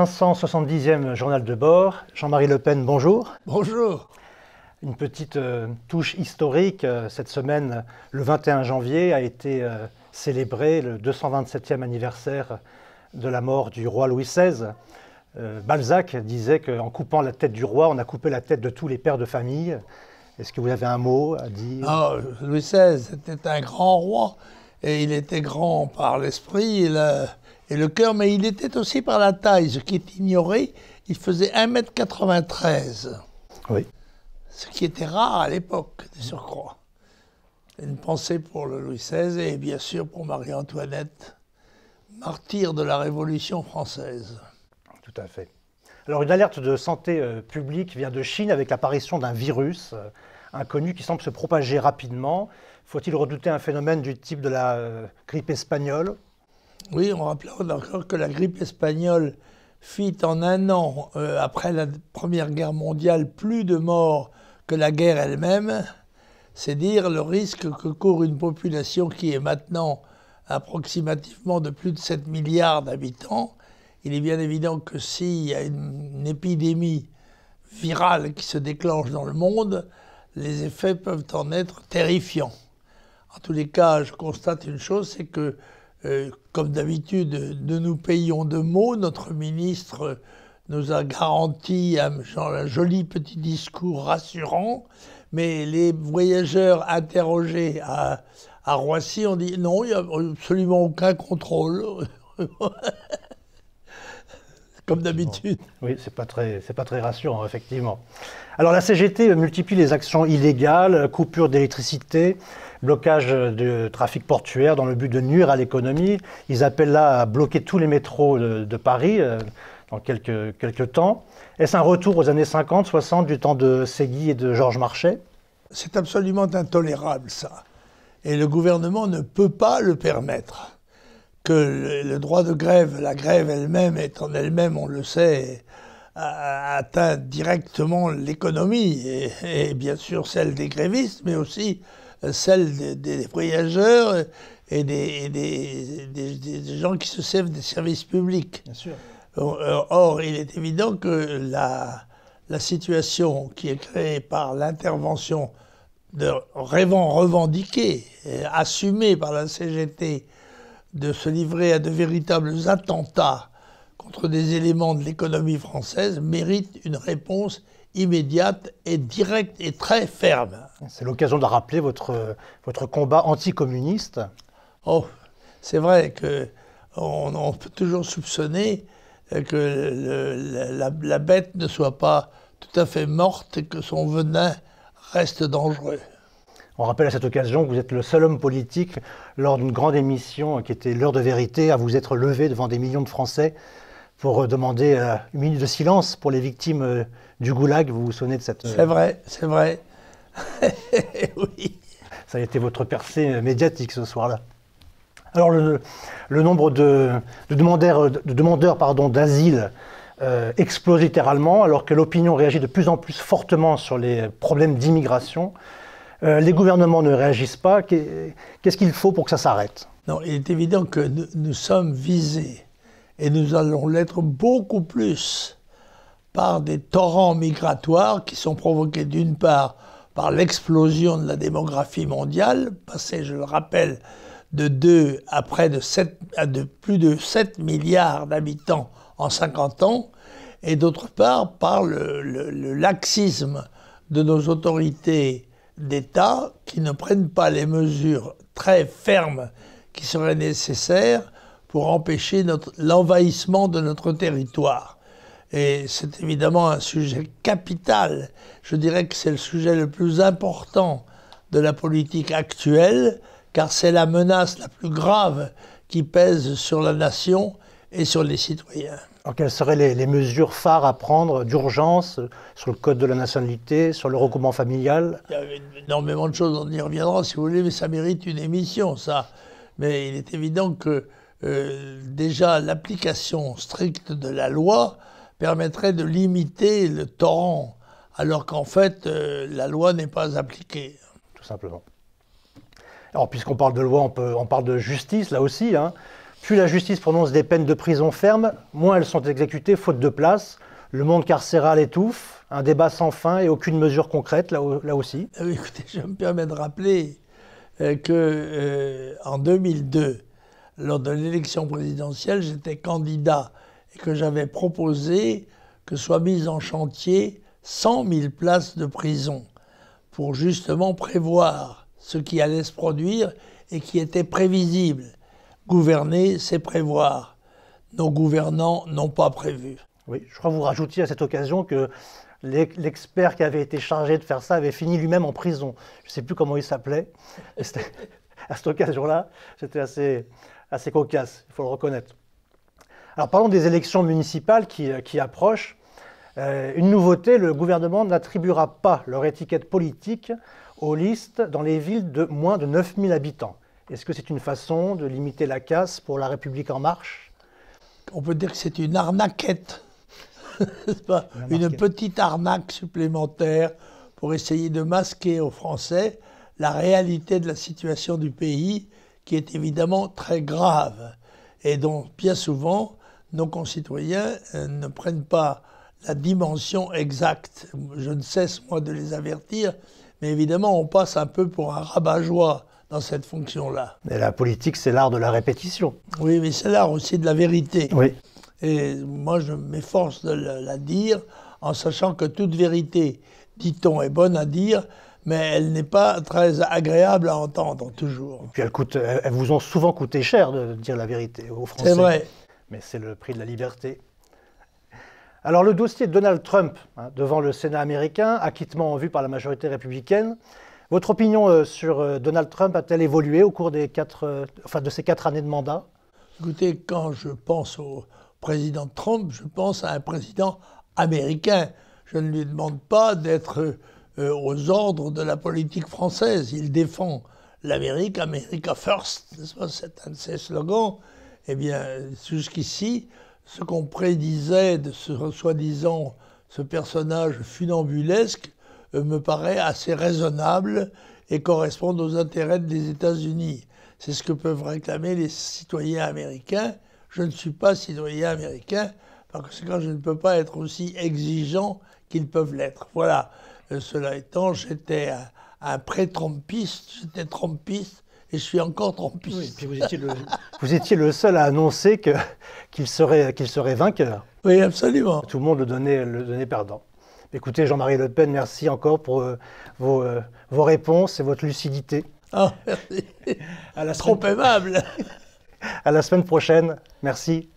570e journal de bord. Jean-Marie Le Pen, bonjour. Bonjour. Une petite euh, touche historique. Euh, cette semaine, le 21 janvier, a été euh, célébré le 227e anniversaire de la mort du roi Louis XVI. Balzac disait qu'en coupant la tête du roi, on a coupé la tête de tous les pères de famille. Est-ce que vous avez un mot à dire ah, Louis XVI était un grand roi et il était grand par l'esprit. Il, et le cœur, mais il était aussi par la taille, ce qui est ignoré, il faisait 1m93. Oui. Ce qui était rare à l'époque, de surcroît. Une pensée pour le Louis XVI et bien sûr pour Marie-Antoinette, martyr de la Révolution française. Tout à fait. Alors une alerte de santé euh, publique vient de Chine avec l'apparition d'un virus euh, inconnu qui semble se propager rapidement. Faut-il redouter un phénomène du type de la euh, grippe espagnole oui, on rappelle encore que la grippe espagnole fit en un an, euh, après la Première Guerre mondiale, plus de morts que la guerre elle-même. C'est dire le risque que court une population qui est maintenant approximativement de plus de 7 milliards d'habitants. Il est bien évident que s'il y a une, une épidémie virale qui se déclenche dans le monde, les effets peuvent en être terrifiants. En tous les cas, je constate une chose, c'est que euh, comme d'habitude, nous nous payons de mots. Notre ministre nous a garanti un, joli petit discours rassurant, mais les voyageurs interrogés à, à Roissy ont dit non, il n'y a absolument aucun contrôle. comme d'habitude. Oui, c'est pas très, c'est pas très rassurant, effectivement. Alors la CGT multiplie les actions illégales, coupure d'électricité, blocage de trafic portuaire dans le but de nuire à l'économie. Ils appellent là à bloquer tous les métros de, Paris euh, dans quelques, quelques temps. Est-ce un retour aux années 50, 60 du temps de Segui et de Georges Marchais C'est absolument intolérable ça. Et le gouvernement ne peut pas le permettre que le droit de grève, la grève elle-même est en elle-même, on le sait, atteint directement l'économie, et, bien sûr celle des grévistes, mais aussi euh, celle des, voyageurs et, des, gens qui se servent des services publics. Bien sûr. Euh, euh, or, il est évident que la, situation qui est créée par l'intervention de rêvant revendiquée, assumée par la CGT, de se livrer à de véritables attentats contre des éléments de l'économie française mérite une réponse immédiate et directe et très ferme. C'est l'occasion de rappeler votre, votre combat anticommuniste. Oh, c'est vrai que on, peut toujours soupçonner que la bête ne soit pas tout à fait morte et que son venin reste dangereux. On rappelle à cette occasion que vous êtes le seul homme politique, lors d'une grande émission qui était l'heure de vérité, à vous être levé devant des millions de Français pour euh, demander euh, une minute de silence pour les victimes euh, du goulag. Vous vous souvenez de cette. C'est vrai, c'est vrai. oui. Ça a été votre percée médiatique ce soir-là. Alors, le, nombre de, demandeurs, de demandeurs pardon, d'asile explose littéralement, alors que l'opinion réagit de plus en plus fortement sur les problèmes d'immigration. Euh, les gouvernements ne réagissent pas. Qu'est-ce qu'il faut pour que ça s'arrête Non, il est évident que nous, sommes visés et nous allons l'être beaucoup plus par des torrents migratoires qui sont provoqués d'une part par l'explosion de la démographie mondiale, passée, je le rappelle, de 2 à, près de, 7, à de plus de 7 milliards d'habitants en 50 ans, et d'autre part par le, laxisme de nos autorités d'États qui ne prennent pas les mesures très fermes qui seraient nécessaires pour empêcher l'envahissement de notre territoire. Et c'est évidemment un sujet capital. Je dirais que c'est le sujet le plus important de la politique actuelle, car c'est la menace la plus grave qui pèse sur la nation et sur les citoyens. Alors, quelles seraient les, mesures phares à prendre d'urgence euh, sur le code de la nationalité, sur le recouvrement familial Il y avait énormément de choses, on y reviendra si vous voulez, mais ça mérite une émission, ça. Mais il est évident que euh, déjà l'application stricte de la loi permettrait de limiter le torrent, alors qu'en fait euh, la loi n'est pas appliquée. Tout simplement. Alors puisqu'on parle de loi, on, peut, on parle de justice là aussi. Hein. Plus la justice prononce des peines de prison ferme, moins elles sont exécutées faute de place. Le monde carcéral étouffe, un débat sans fin et aucune mesure concrète là, aussi. Euh, écoutez, je me permets de rappeler qu'en euh, que euh, en 2002, lors de l'élection présidentielle, j'étais candidat et que j'avais proposé que soient mises en chantier 100 000 places de prison pour justement prévoir ce qui allait se produire et qui était prévisible. Gouverner, c'est prévoir. Nos gouvernants n'ont pas prévu. Oui, je crois que vous rajoutiez à cette occasion que l'expert qui avait été chargé de faire ça avait fini lui-même en prison. Je ne sais plus comment il s'appelait. à cette occasion-là, c'était assez, assez cocasse, il faut le reconnaître. Alors parlons des élections municipales qui, euh, approchent. Euh, une nouveauté, le gouvernement n'attribuera pas leur étiquette politique aux listes dans les villes de moins de 9000 habitants. Est-ce que c'est une façon de limiter la casse pour La République En Marche On peut dire que c'est une arnaquette, une, petite arnaque supplémentaire pour essayer de masquer aux Français la réalité de la situation du pays qui est évidemment très grave et dont bien souvent nos concitoyens euh, ne prennent pas la dimension exacte. Je ne cesse, moi, de les avertir, mais évidemment, on passe un peu pour un rabat-joie dans cette fonction-là. Mais la politique, c'est l'art de la répétition. Oui, mais c'est l'art aussi de la vérité. Oui. Et moi, je m'efforce de la dire en sachant que toute vérité, dit-on, est bonne à dire, mais elle n'est pas très agréable à entendre toujours. Et puis elle, vous ont souvent coûté cher de dire la vérité aux Français. C'est vrai. Mais c'est le prix de la liberté. Alors le dossier de Donald Trump hein, devant le Sénat américain, acquittement en vue par la majorité républicaine, votre opinion euh, sur euh, Donald Trump a-t-elle évolué au cours euh, de ces quatre années de mandat Écoutez, quand je pense au président Trump, je pense à un président américain. Je ne lui demande pas d'être aux ordres de la politique française. Il défend l'Amérique, America First, c'est un de ses slogans. Eh bien, jusqu'ici, ce qu'on prédisait de ce soi-disant ce personnage funambulesque me paraît assez raisonnable et correspond aux intérêts des États-Unis. C'est ce que peuvent réclamer les citoyens américains. Je ne suis pas citoyen américain, parce que je ne peux pas être aussi exigeant qu'ils peuvent l'être. Voilà. Euh, cela étant, j'étais un, pré-trompiste, j'étais trompiste, et je suis encore trompiste. vous étiez, le, seul à annoncer qu'il serait, qu'il serait vainqueur. Oui, absolument. Tout le monde donnait, le donnait perdant. Écoutez, Jean-Marie Le Pen, merci encore pour euh, euh, vos, réponses et votre lucidité. Oh, merci. Trop aimable. à la semaine prochaine. Merci.